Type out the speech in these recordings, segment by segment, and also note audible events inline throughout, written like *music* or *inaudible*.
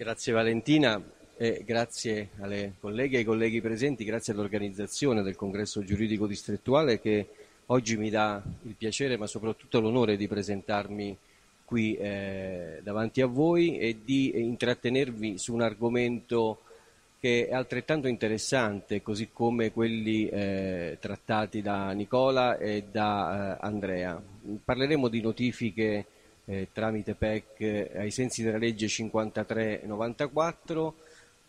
Grazie Valentina e grazie alle colleghe e ai colleghi presenti, grazie all'organizzazione del congresso giuridico distrettuale che oggi mi dà il piacere ma soprattutto l'onore di presentarmi qui eh, davanti a voi e di intrattenervi su un argomento che è altrettanto interessante, così come quelli eh, trattati da Nicola e da eh, Andrea. Parleremo di notifiche eh, tramite PEC eh, ai sensi della legge 5394,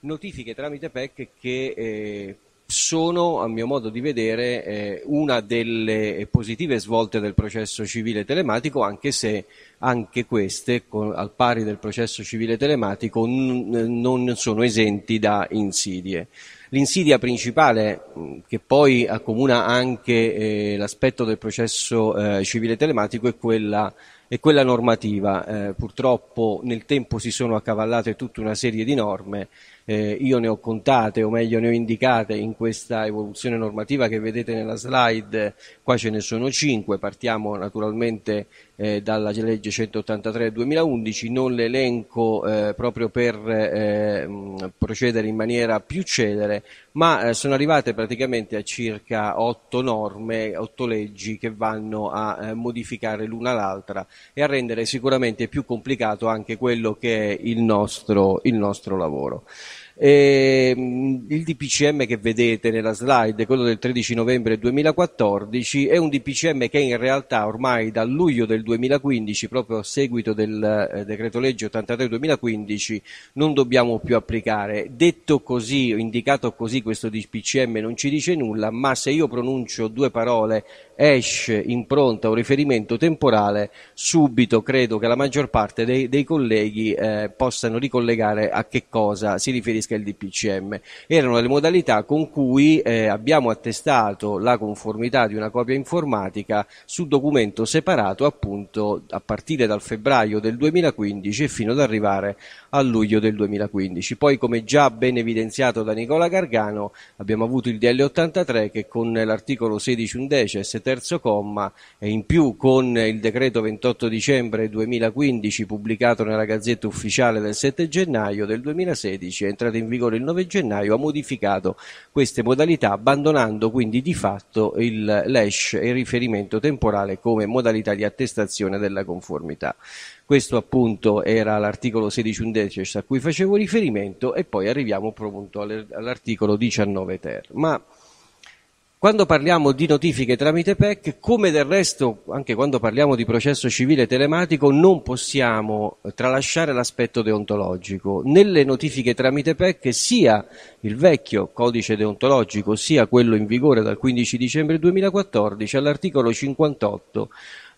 notifiche tramite PEC che eh, sono, a mio modo di vedere, eh, una delle positive svolte del processo civile telematico, anche se anche queste, con, al pari del processo civile telematico, n- non sono esenti da insidie. L'insidia principale, mm, che poi accomuna anche eh, l'aspetto del processo civile telematico, è quella e quella normativa. Eh, purtroppo nel tempo si sono accavallate tutta una serie di norme, eh, io ne ho contate o meglio ne ho indicate in questa evoluzione normativa che vedete nella slide, qua ce ne sono cinque, partiamo naturalmente eh, dalla legge 183 del 2011, non le elenco eh, proprio per eh, mm, procedere in maniera più celere, ma eh, sono arrivate praticamente a circa otto norme, otto leggi che vanno a modificare l'una l'altra e a rendere sicuramente più complicato anche quello che è il nostro, il nostro lavoro. E ehm, il DPCM che vedete nella slide, quello del 13 novembre 2014, è un DPCM che in realtà ormai dal luglio del 2015, proprio a seguito del eh, decreto legge 83-2015, non dobbiamo più applicare. Detto così, indicato così, questo DPCM non ci dice nulla, ma se io pronuncio due parole esce impronta o riferimento temporale, subito credo che la maggior parte dei, dei colleghi eh, possano ricollegare a che cosa si riferisca il DPCM. Erano le modalità con cui eh, abbiamo attestato la conformità di una copia informatica su documento separato appunto a partire dal febbraio del 2015 e fino ad arrivare a luglio del 2015. Poi come già ben evidenziato da Nicola Gargano abbiamo avuto il DL83 che con l'articolo 16 undecese terzo comma e in più con il decreto 28 dicembre 2015 pubblicato nella Gazzetta Ufficiale del 7 gennaio del 2016 entrato in vigore il 9 gennaio ha modificato queste modalità abbandonando quindi di fatto il LESH e il riferimento temporale come modalità di attestazione della conformità. Questo appunto era l'articolo 16 undecies a cui facevo riferimento e poi arriviamo appunto all'articolo 19 ter. Ma quando parliamo di notifiche tramite PEC, come del resto anche quando parliamo di processo civile telematico, non possiamo eh, tralasciare l'aspetto deontologico. Nelle notifiche tramite PEC sia il vecchio codice deontologico sia quello in vigore dal 15 dicembre 2014 all'articolo 58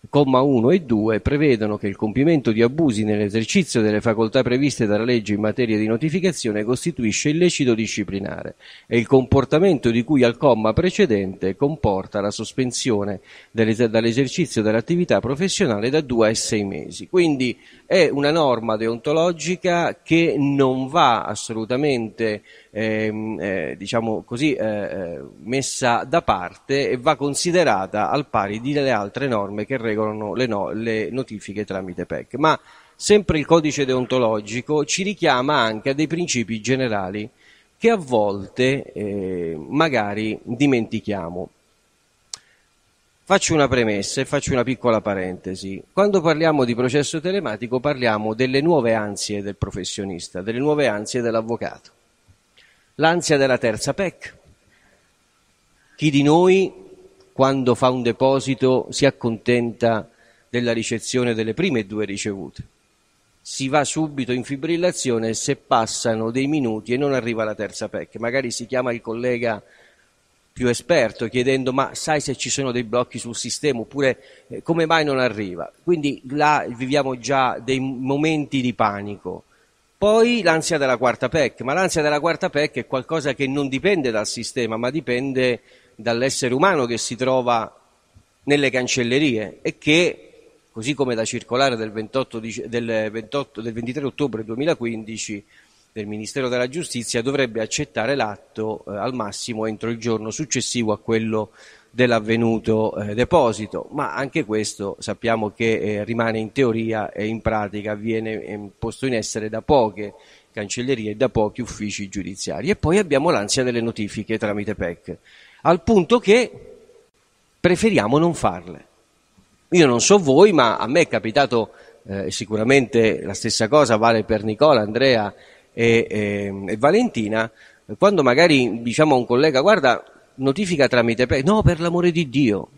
comma 1 e 2, prevedono che il compimento di abusi nell'esercizio delle facoltà previste dalla legge in materia di notificazione costituisce illecito disciplinare e il comportamento di cui al comma precedente comporta la sospensione dall'esercizio dell'attività professionale da 2 a 6 mesi. Quindi è una norma deontologica che non va assolutamente Ehm, eh, diciamo così, eh, eh, messa da parte e va considerata al pari delle altre norme che regolano le, no, le notifiche tramite PEC. Ma sempre il codice deontologico ci richiama anche a dei principi generali che a volte eh, magari dimentichiamo. Faccio una premessa e faccio una piccola parentesi. Quando parliamo di processo telematico parliamo delle nuove ansie del professionista, delle nuove ansie dell'avvocato l'ansia della terza PEC. Chi di noi, quando fa un deposito, si accontenta della ricezione delle prime due ricevute? Si va subito in fibrillazione se passano dei minuti e non arriva la terza PEC. Magari si chiama il collega più esperto chiedendo ma sai se ci sono dei blocchi sul sistema oppure eh, come mai non arriva. Quindi là viviamo già dei momenti di panico poi l'ansia della quarta PEC, ma l'ansia della quarta PEC è qualcosa che non dipende dal sistema, ma dipende dall'essere umano che si trova nelle cancellerie e che, così come la circolare del, 28, del, 28, del 23 ottobre 2015 del Ministero della Giustizia, dovrebbe accettare l'atto eh, al massimo entro il giorno successivo a quello dell'avvenuto eh, deposito, ma anche questo sappiamo che eh, rimane in teoria e in pratica viene eh, posto in essere da poche cancellerie e da pochi uffici giudiziari. E poi abbiamo l'ansia delle notifiche tramite PEC, al punto che preferiamo non farle. Io non so voi, ma a me è capitato eh, sicuramente la stessa cosa, vale per Nicola, Andrea e, e, ehm, e Valentina, quando magari diciamo a un collega guarda notifica tramite PEC. No, per l'amore di Dio.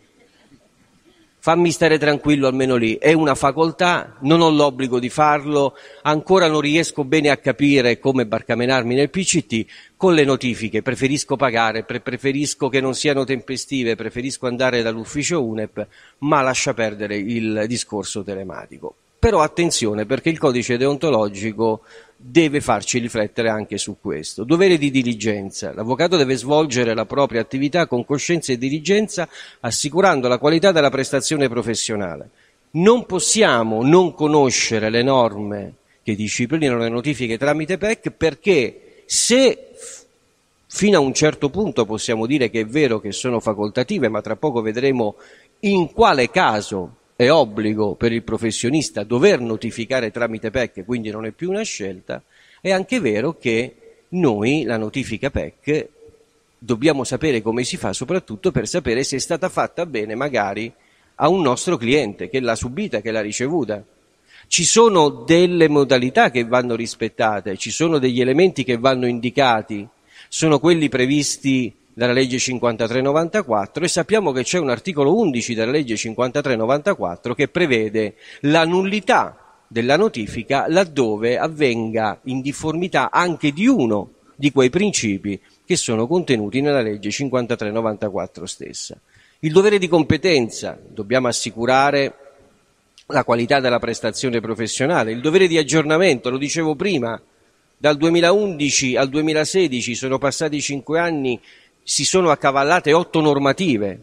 Fammi stare tranquillo almeno lì. È una facoltà, non ho l'obbligo di farlo, ancora non riesco bene a capire come barcamenarmi nel PCT con le notifiche. Preferisco pagare, pre- preferisco che non siano tempestive, preferisco andare dall'ufficio UNEP, ma lascia perdere il discorso telematico. Però attenzione perché il codice deontologico deve farci riflettere anche su questo. Dovere di diligenza. L'avvocato deve svolgere la propria attività con coscienza e diligenza assicurando la qualità della prestazione professionale. Non possiamo non conoscere le norme che disciplinano le notifiche tramite PEC perché se fino a un certo punto possiamo dire che è vero che sono facoltative, ma tra poco vedremo in quale caso è obbligo per il professionista dover notificare tramite PEC, quindi non è più una scelta, è anche vero che noi la notifica PEC dobbiamo sapere come si fa soprattutto per sapere se è stata fatta bene magari a un nostro cliente che l'ha subita, che l'ha ricevuta. Ci sono delle modalità che vanno rispettate, ci sono degli elementi che vanno indicati, sono quelli previsti dalla legge 5394 e sappiamo che c'è un articolo 11 della legge 5394 che prevede la nullità della notifica laddove avvenga in difformità anche di uno di quei principi che sono contenuti nella legge 5394 stessa. Il dovere di competenza, dobbiamo assicurare la qualità della prestazione professionale, il dovere di aggiornamento, lo dicevo prima, dal 2011 al 2016 sono passati cinque anni si sono accavallate otto normative,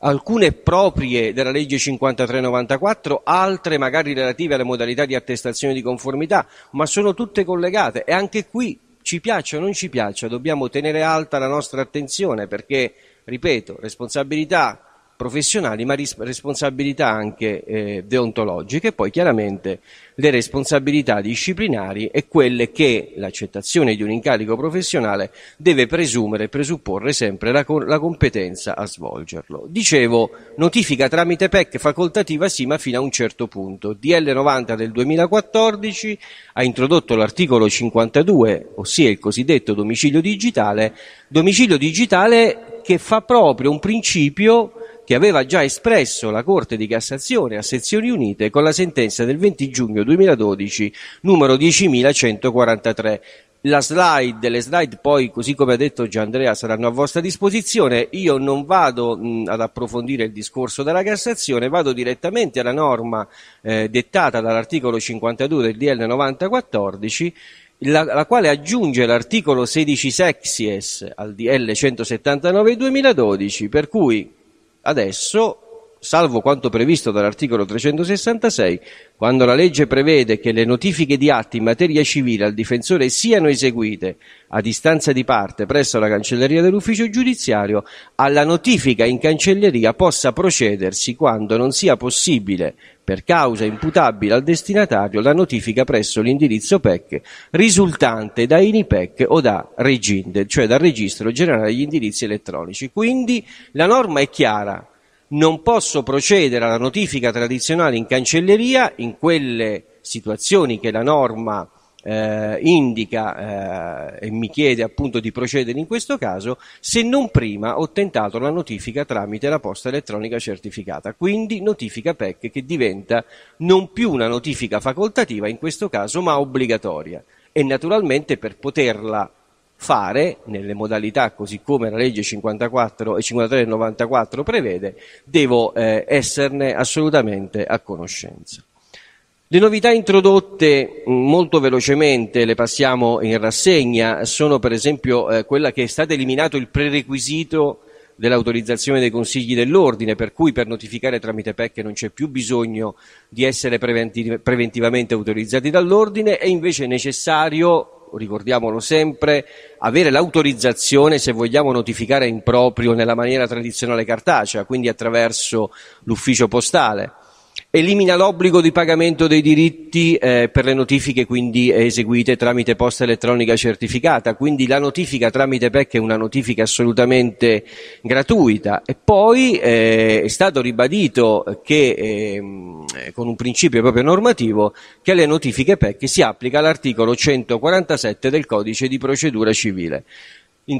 alcune proprie della legge 5394, altre magari relative alle modalità di attestazione di conformità, ma sono tutte collegate e anche qui ci piaccia o non ci piaccia, dobbiamo tenere alta la nostra attenzione perché, ripeto, responsabilità, professionali ma ris- responsabilità anche eh, deontologiche e poi chiaramente le responsabilità disciplinari e quelle che l'accettazione di un incarico professionale deve presumere e presupporre sempre la, co- la competenza a svolgerlo. Dicevo, notifica tramite PEC facoltativa sì ma fino a un certo punto. DL 90 del 2014 ha introdotto l'articolo 52, ossia il cosiddetto domicilio digitale, domicilio digitale che fa proprio un principio che aveva già espresso la Corte di Cassazione a sezioni unite con la sentenza del 20 giugno 2012 numero 10143. La slide, le slide poi, così come ha detto Gianandrea, saranno a vostra disposizione. Io non vado mh, ad approfondire il discorso della Cassazione, vado direttamente alla norma eh, dettata dall'articolo 52 del DL 9014 la, la, quale aggiunge l'articolo 16 sexies al DL 179 2012, per cui adesso salvo quanto previsto dall'articolo 366, quando la legge prevede che le notifiche di atti in materia civile al difensore siano eseguite a distanza di parte presso la cancelleria dell'ufficio giudiziario, alla notifica in cancelleria possa procedersi quando non sia possibile, per causa imputabile al destinatario, la notifica presso l'indirizzo PEC risultante da INIPEC o da Reginde, cioè dal Registro Generale degli Indirizzi Elettronici. Quindi la norma è chiara non posso procedere alla notifica tradizionale in cancelleria in quelle situazioni che la norma eh, indica eh, e mi chiede appunto di procedere in questo caso se non prima ho tentato la notifica tramite la posta elettronica certificata, quindi notifica PEC che diventa non più una notifica facoltativa in questo caso ma obbligatoria e naturalmente per poterla fare, nelle modalità così come la legge 54 e 53 del 94 prevede, devo eh, esserne assolutamente a conoscenza. Le novità introdotte mm, molto velocemente, le passiamo in rassegna, sono per esempio eh, quella che è stato eliminato il prerequisito dell'autorizzazione dei consigli dell'ordine, per cui per notificare tramite PEC non c'è più bisogno di essere preventiv- preventivamente autorizzati dall'ordine, è invece necessario ricordiamolo sempre, avere l'autorizzazione se vogliamo notificare in proprio nella maniera tradizionale cartacea, quindi attraverso l'ufficio postale. Elimina l'obbligo di pagamento dei diritti eh, per le notifiche quindi eh, eseguite tramite posta elettronica certificata, quindi la notifica tramite PEC è una notifica assolutamente gratuita e poi eh, è stato ribadito che ehm, eh, con un principio proprio normativo che alle notifiche PEC si applica l'articolo 147 del codice di procedura civile.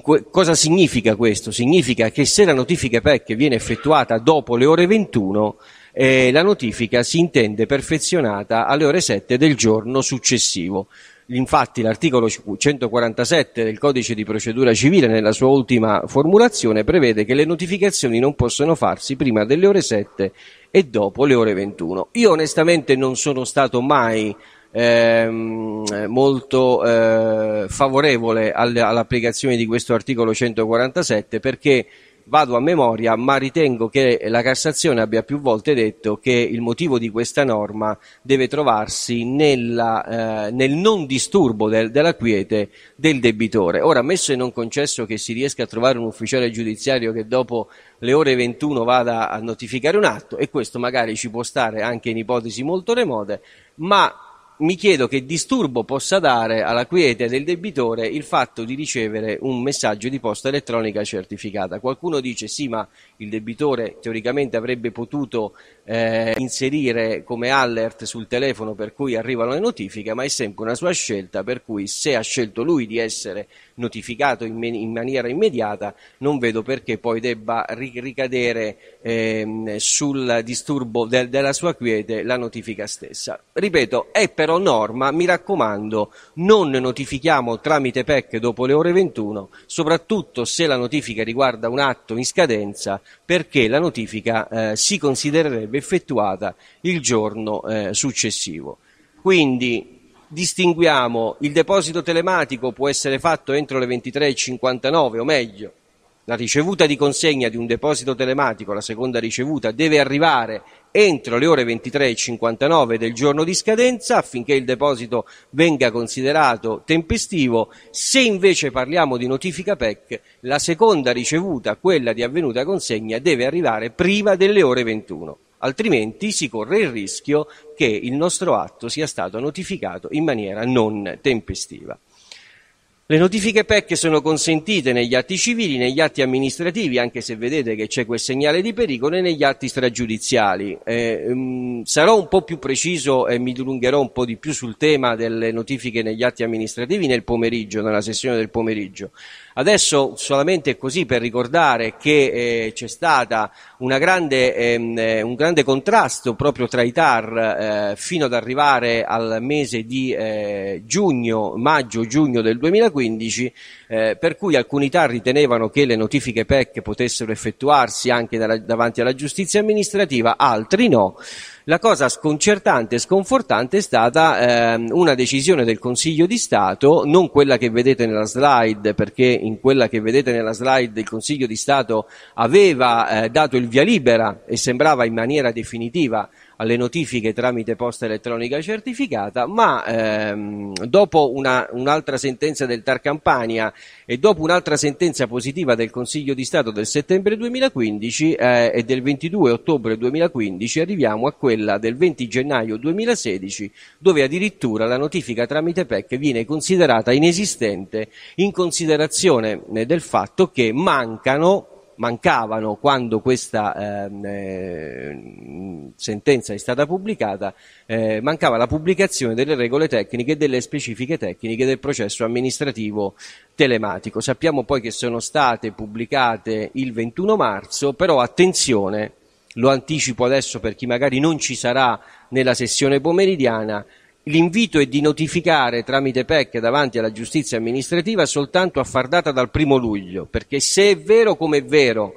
Que- cosa significa questo? Significa che se la notifica PEC viene effettuata dopo le ore 21 e eh, la notifica si intende perfezionata alle ore 7 del giorno successivo. Infatti l'articolo 147 del codice di procedura civile nella sua ultima formulazione prevede che le notificazioni non possono farsi prima delle ore 7 e dopo le ore 21. Io onestamente non sono stato mai ehm, molto eh, favorevole all'applicazione di questo articolo 147 perché vado a memoria, ma ritengo che la Cassazione abbia più volte detto che il motivo di questa norma deve trovarsi nella, eh, nel non disturbo del, della quiete del debitore. Ora, messo e non concesso che si riesca a trovare un ufficiale giudiziario che dopo le ore 21 vada a notificare un atto, e questo magari ci può stare anche in ipotesi molto remote, ma mi chiedo che disturbo possa dare alla quiete del debitore il fatto di ricevere un messaggio di posta elettronica certificata. Qualcuno dice sì, ma il debitore teoricamente avrebbe potuto eh, inserire come alert sul telefono per cui arrivano le notifiche, ma è sempre una sua scelta per cui se ha scelto lui di essere notificato in, me- in maniera immediata, non vedo perché poi debba ricadere ehm, sul disturbo del- della sua quiete la notifica stessa. Ripeto, è però norma, mi raccomando, non notifichiamo tramite PEC dopo le ore 21, soprattutto se la notifica riguarda un atto in scadenza, perché la notifica eh, si considererebbe sarebbe effettuata il giorno eh, successivo. Quindi distinguiamo il deposito telematico può essere fatto entro le 23.59 o meglio la ricevuta di consegna di un deposito telematico, la seconda ricevuta, deve arrivare entro le ore 23.59 del giorno di scadenza affinché il deposito venga considerato tempestivo. Se invece parliamo di notifica PEC, la seconda ricevuta, quella di avvenuta consegna, deve arrivare prima delle ore 21 altrimenti si corre il rischio che il nostro atto sia stato notificato in maniera non tempestiva. Le notifiche PEC sono consentite negli atti civili, negli atti amministrativi, anche se vedete che c'è quel segnale di pericolo, e negli atti stragiudiziali. Eh, um, sarò un po' più preciso e mi dilungherò un po' di più sul tema delle notifiche negli atti amministrativi nel pomeriggio, nella sessione del pomeriggio. Adesso solamente così per ricordare che eh, c'è stato ehm, eh, un grande contrasto proprio tra i TAR eh, fino ad arrivare al mese di eh, giugno, maggio-giugno del 2015, eh, per cui alcuni TAR ritenevano che le notifiche PEC potessero effettuarsi anche da, davanti alla giustizia amministrativa, altri no. La cosa sconcertante e sconfortante è stata ehm, una decisione del Consiglio di Stato, non quella che vedete nella slide, perché in quella che vedete nella slide il Consiglio di Stato aveva eh, dato il via libera e sembrava in maniera definitiva alle notifiche tramite posta elettronica certificata, ma ehm, dopo una, un'altra sentenza del Tar Campania e dopo un'altra sentenza positiva del Consiglio di Stato del settembre 2015 eh, e del 22 ottobre 2015 arriviamo a quella del 20 gennaio 2016 dove addirittura la notifica tramite PEC viene considerata inesistente in considerazione eh, del fatto che mancano mancavano quando questa ehm, eh, sentenza è stata pubblicata, eh, mancava la pubblicazione delle regole tecniche e delle specifiche tecniche del processo amministrativo telematico. Sappiamo poi che sono state pubblicate il 21 marzo, però attenzione, lo anticipo adesso per chi magari non ci sarà nella sessione pomeridiana, L'invito è di notificare tramite PEC davanti alla giustizia amministrativa soltanto a far data dal primo luglio, perché se è vero come è vero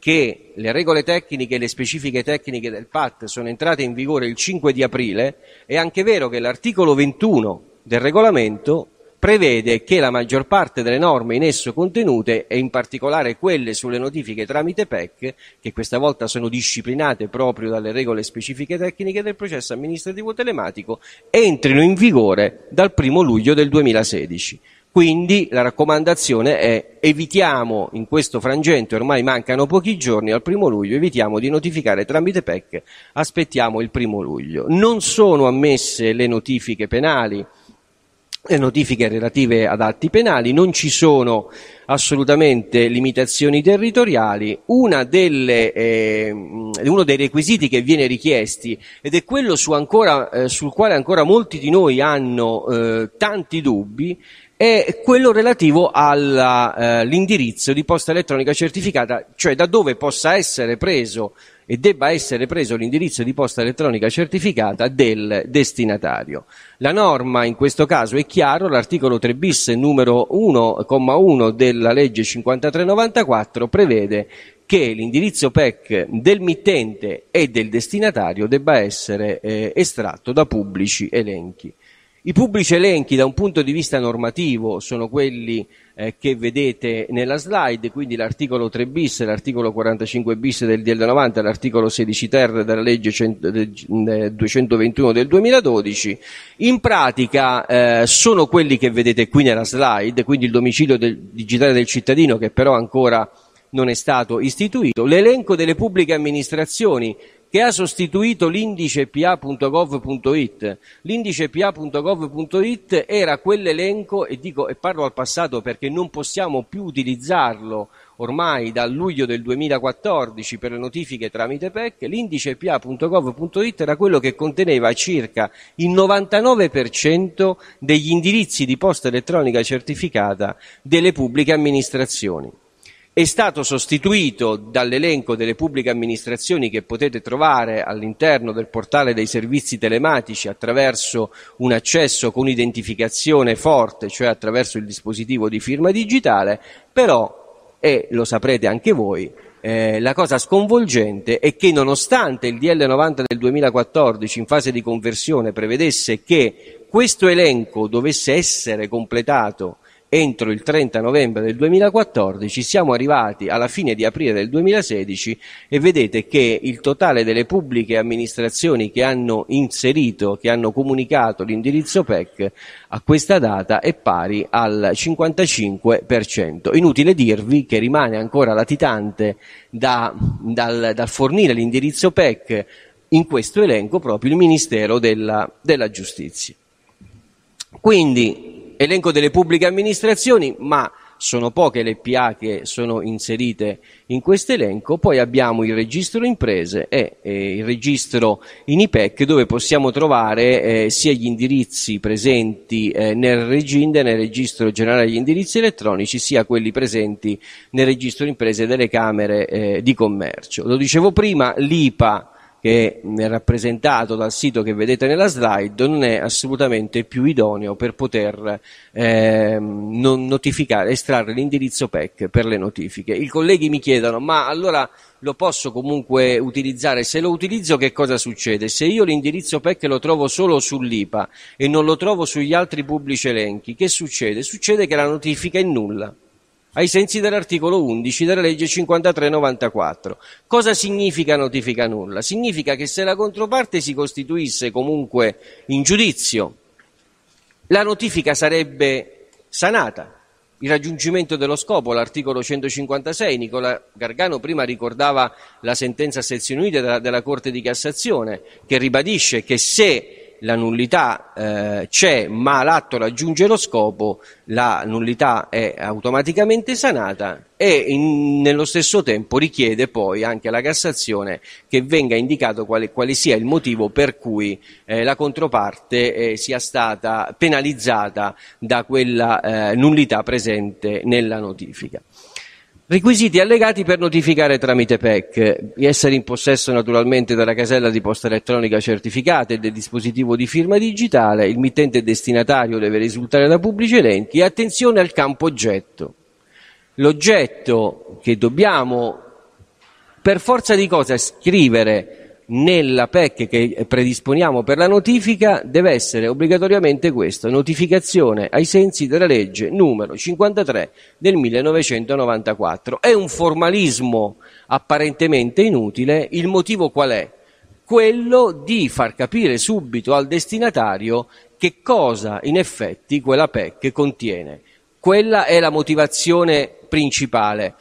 che le regole tecniche e le specifiche tecniche del PAT sono entrate in vigore il 5 di aprile, è anche vero che l'articolo 21 del regolamento prevede che la maggior parte delle norme in esso contenute e in particolare quelle sulle notifiche tramite PEC, che questa volta sono disciplinate proprio dalle regole specifiche tecniche del processo amministrativo telematico, entrino in vigore dal 1 luglio del 2016. Quindi la raccomandazione è evitiamo in questo frangente, ormai mancano pochi giorni al primo luglio, evitiamo di notificare tramite PEC, aspettiamo il primo luglio. Non sono ammesse le notifiche penali, le eh, notifiche relative ad atti penali, non ci sono assolutamente limitazioni territoriali. Una Delle, eh, uno dei requisiti che viene richiesti, ed è quello su ancora, eh, sul quale ancora molti di noi hanno eh, tanti dubbi, è quello relativo all'indirizzo eh, di posta elettronica certificata, cioè da dove possa essere preso e debba essere preso l'indirizzo di posta elettronica certificata del destinatario. La norma in questo caso è chiaro, l'articolo 3 bis numero 1,1 della legge 5394 prevede che l'indirizzo PEC del mittente e del destinatario debba essere eh, estratto da pubblici elenchi. I pubblici elenchi da un punto di vista normativo sono quelli eh, che vedete nella slide, quindi l'articolo 3 bis, l'articolo 45 bis del DL 90, l'articolo 16 ter della legge 100, de, 221 del 2012. Eh, In pratica eh, sono quelli che vedete qui nella slide, quindi il domicilio del, digitale del cittadino che però ancora non è stato istituito, l'elenco delle pubbliche amministrazioni che ha sostituito l'indice pa.gov.it. L'indice pa.gov.it era quell'elenco, e, dico, e parlo al passato perché non possiamo più utilizzarlo ormai dal luglio del 2014 per le notifiche tramite PEC, l'indice pa.gov.it era quello che conteneva circa il 99% degli indirizzi di posta elettronica certificata delle pubbliche amministrazioni è stato sostituito dall'elenco delle pubbliche amministrazioni che potete trovare all'interno del portale dei servizi telematici attraverso un accesso con identificazione forte, cioè attraverso il dispositivo di firma digitale, però, e lo saprete anche voi, eh, la cosa sconvolgente è che nonostante il DL 90 del 2014 in fase di conversione prevedesse che questo elenco dovesse essere completato entro il 30 novembre del 2014, siamo arrivati alla fine di aprile del 2016 e vedete che il totale delle pubbliche amministrazioni che hanno inserito, che hanno comunicato l'indirizzo PEC a questa data è pari al 55%. Inutile dirvi che rimane ancora latitante da, dal, dal fornire l'indirizzo PEC in questo elenco proprio il Ministero della, della Giustizia. Quindi elenco delle pubbliche amministrazioni, ma sono poche le PA che sono inserite in questo elenco, poi abbiamo il registro imprese e eh, il registro in IPEC dove possiamo trovare eh, sia gli indirizzi presenti eh, nel Reginde, nel registro generale degli indirizzi elettronici, sia quelli presenti nel registro imprese delle Camere eh, di Commercio. Lo dicevo prima, l'IPA che è rappresentato dal sito che vedete nella slide non è assolutamente più idoneo per poter eh, estrarre l'indirizzo PEC per le notifiche. I colleghi mi chiedono ma allora lo posso comunque utilizzare, se lo utilizzo che cosa succede? Se io l'indirizzo PEC lo trovo solo sull'IPA e non lo trovo sugli altri pubblici elenchi, che succede? Succede che la notifica è nulla ai sensi dell'articolo 11 della legge 5394. Cosa significa notifica nulla? Significa che se la controparte si costituisse comunque in giudizio, la notifica sarebbe sanata. Il raggiungimento dello scopo, l'articolo 156, Nicola Gargano prima ricordava la sentenza a sezioni unite della, della Corte di Cassazione, che ribadisce che se la nullità eh, c'è ma l'atto raggiunge lo scopo, la nullità è automaticamente sanata e in, nello stesso tempo richiede poi anche alla Cassazione che venga indicato quale, quale sia il motivo per cui eh, la controparte eh, sia stata penalizzata da quella eh, nullità presente nella notifica. Requisiti allegati per notificare tramite PEC. Essere in possesso naturalmente della casella di posta elettronica certificata e del dispositivo di firma digitale, il mittente destinatario deve risultare da pubblici elenchi e attenzione al campo oggetto. L'oggetto che dobbiamo per forza di cosa scrivere nella PEC che predisponiamo per la notifica deve essere obbligatoriamente questo, notificazione ai sensi della legge numero 53 del 1994. È un formalismo apparentemente inutile, il motivo qual è? Quello di far capire subito al destinatario che cosa in effetti quella PEC contiene. Quella è la motivazione principale.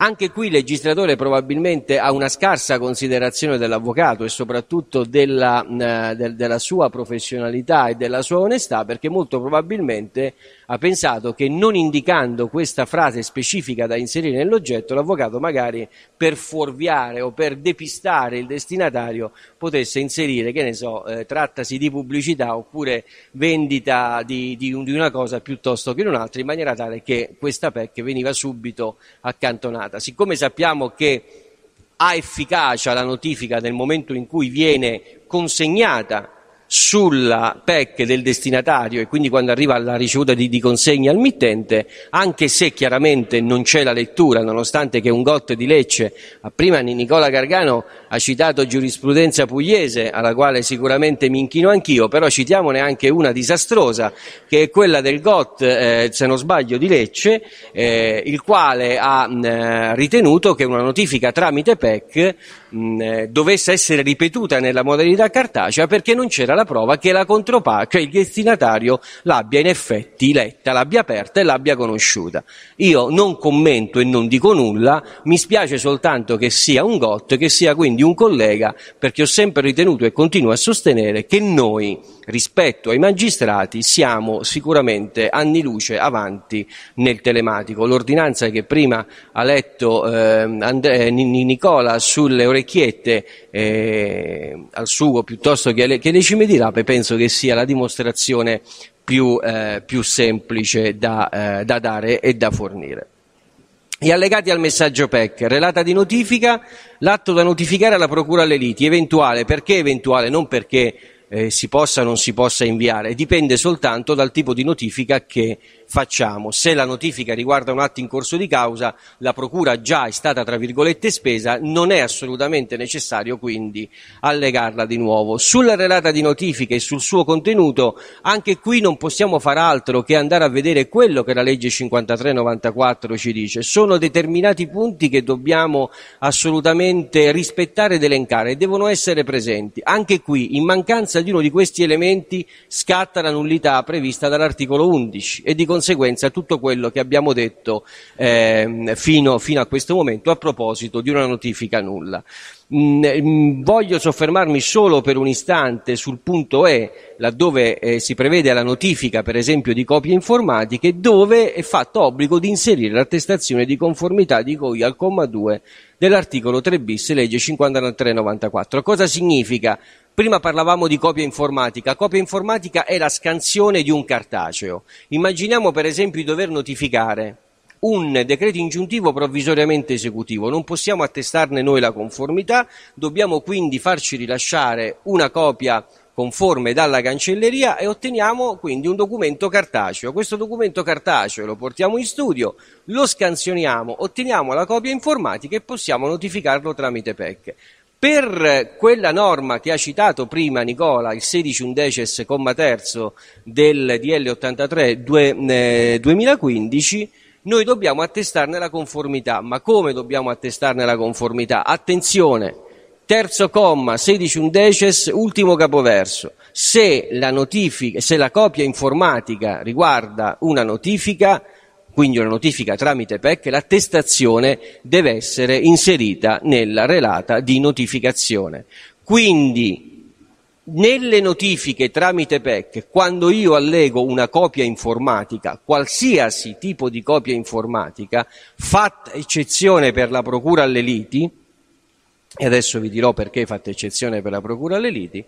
Anche qui il legislatore probabilmente ha una scarsa considerazione dell'avvocato e soprattutto della, eh, del, della sua professionalità e della sua onestà perché molto probabilmente ha pensato che non indicando questa frase specifica da inserire nell'oggetto, l'avvocato magari per fuorviare o per depistare il destinatario potesse inserire, che ne so, eh, trattasi di pubblicità oppure vendita di, di, di una cosa piuttosto che di un'altra, in maniera tale che questa PEC veniva subito accantonata. Siccome sappiamo che ha efficacia la notifica nel momento in cui viene consegnata sulla PEC del destinatario e quindi quando arriva alla ricevuta di, di, consegna al mittente, anche se chiaramente non c'è la lettura, nonostante che un GOT di Lecce, prima Nicola Gargano ha citato giurisprudenza pugliese, alla quale sicuramente mi inchino anch'io, però citiamone anche una disastrosa, che è quella del GOT, eh, se non sbaglio, di Lecce, eh, il quale ha mh, ritenuto che una notifica tramite PEC mh, eh, dovesse essere ripetuta nella modalità cartacea perché non c'era la prova che la controparte, cioè il destinatario, l'abbia in effetti letta, l'abbia aperta e l'abbia conosciuta. Io non commento e non dico nulla, mi spiace soltanto che sia un GOT, che sia quindi un collega, perché ho sempre ritenuto e continuo a sostenere che noi rispetto ai magistrati siamo sicuramente anni luce avanti nel telematico. L'ordinanza che prima ha letto ehm, eh, Andre, Nicola sulle orecchiette eh, al sugo piuttosto che alle, che alle cime di rape penso che sia la dimostrazione più, eh, più semplice da, eh, da dare e da fornire. Gli allegati al messaggio PEC, relata di notifica, l'atto da notificare alla Procura alle liti, eventuale, perché eventuale? Non perché eh, si possa o non si possa inviare, dipende soltanto dal tipo di notifica che facciamo. Se la notifica riguarda un atto in corso di causa, la procura già è stata tra virgolette spesa, non è assolutamente necessario quindi allegarla di nuovo. Sulla relata di notifica e sul suo contenuto, anche qui non possiamo far altro che andare a vedere quello che la legge 5394 ci dice. Sono determinati punti che dobbiamo assolutamente rispettare ed elencare e devono essere presenti. Anche qui, in mancanza di uno di questi elementi, scatta la nullità prevista dall'articolo 11 e di conseguenza tutto quello che abbiamo detto eh, fino, fino a questo momento a proposito di una notifica nulla. Mm, mm, voglio soffermarmi solo per un istante sul punto E, laddove eh, si prevede la notifica, per esempio, di copie informatiche, dove è fatto obbligo di inserire l'attestazione di conformità di cui al comma 2 dell'articolo 3 bis legge 5394. Cosa significa? Prima parlavamo di copia informatica. Copia informatica è la scansione di un cartaceo. Immaginiamo per esempio di dover notificare un decreto ingiuntivo provvisoriamente esecutivo, non possiamo attestarne noi la conformità, dobbiamo quindi farci rilasciare una copia conforme dalla cancelleria e otteniamo quindi un documento cartaceo. Questo documento cartaceo lo portiamo in studio, lo scansioniamo, otteniamo la copia informatica e possiamo notificarlo tramite PEC per quella norma che ha citato prima Nicola, il 16 undeces comma terzo del DL 83 2, eh, 2015, noi dobbiamo attestarne la conformità. Ma come dobbiamo attestarne la conformità? Attenzione, terzo comma, 16 undeces, ultimo capoverso. Se la, notifica, se la copia informatica riguarda una notifica, quindi una notifica tramite PEC, l'attestazione deve essere inserita nella relata di notificazione. Quindi nelle notifiche tramite PEC, quando io allego una copia informatica, qualsiasi tipo di copia informatica, fatta eccezione per la procura alle liti, e adesso vi dirò perché fatta eccezione per la procura alle liti,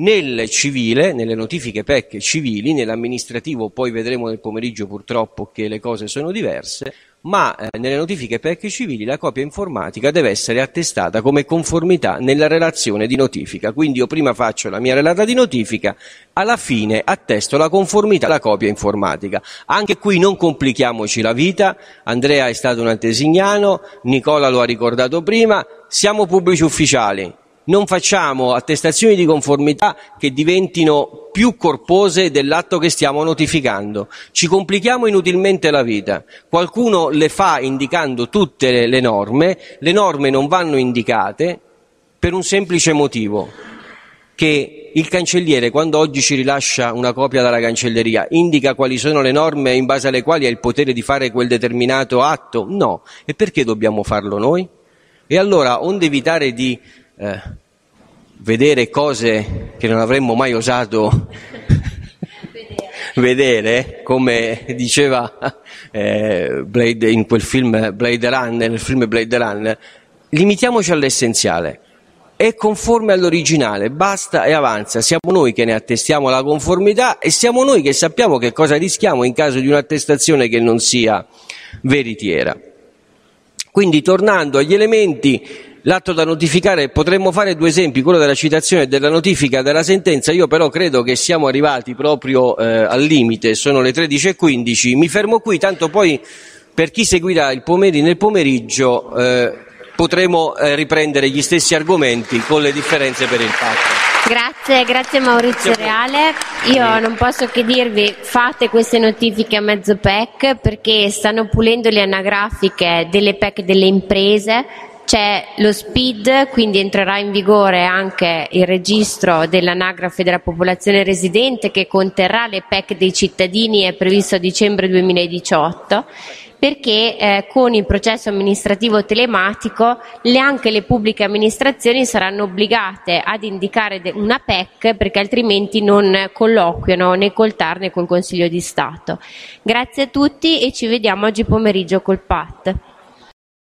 nel civile, nelle notifiche PEC civili, nell'amministrativo poi vedremo nel pomeriggio purtroppo che le cose sono diverse, ma eh, nelle notifiche PEC civili la copia informatica deve essere attestata come conformità nella relazione di notifica. Quindi io prima faccio la mia relata di notifica, alla fine attesto la conformità alla copia informatica. Anche qui non complichiamoci la vita, Andrea è stato un antesignano, Nicola lo ha ricordato prima, siamo pubblici ufficiali, non facciamo attestazioni di conformità che diventino più corpose dell'atto che stiamo notificando. Ci complichiamo inutilmente la vita. Qualcuno le fa indicando tutte le norme, le norme non vanno indicate per un semplice motivo, che il cancelliere quando oggi ci rilascia una copia dalla cancelleria indica quali sono le norme in base alle quali ha il potere di fare quel determinato atto? No. E perché dobbiamo farlo noi? E allora, onde evitare di eh, vedere cose che non avremmo mai osato *laughs* vedere, come diceva eh, Blade in quel film Blade Runner, nel film Blade Runner, limitiamoci all'essenziale. È conforme all'originale, basta e avanza. Siamo noi che ne attestiamo la conformità e siamo noi che sappiamo che cosa rischiamo in caso di un'attestazione che non sia veritiera. Quindi tornando agli elementi, l'atto da notificare, potremmo fare due esempi, quello della citazione e della notifica della sentenza, io però credo che siamo arrivati proprio eh, al limite, sono le 13.15, mi fermo qui, tanto poi per chi seguirà il pomeriggio, nel pomeriggio eh, potremo eh, riprendere gli stessi argomenti con le differenze per il patto. Grazie, grazie Maurizio Reale. Io non posso che dirvi fate queste notifiche a mezzo PEC perché stanno pulendo le anagrafiche delle PEC delle imprese c'è lo SPID, quindi entrerà in vigore anche il registro dell'anagrafe della popolazione residente che conterrà le PEC dei cittadini, è previsto a dicembre 2018 perché eh, con il processo amministrativo telematico le, anche le pubbliche amministrazioni saranno obbligate ad indicare de, una PEC perché altrimenti non colloquiano né col TAR né col Consiglio di Stato. Grazie a tutti e ci vediamo oggi pomeriggio col PAT.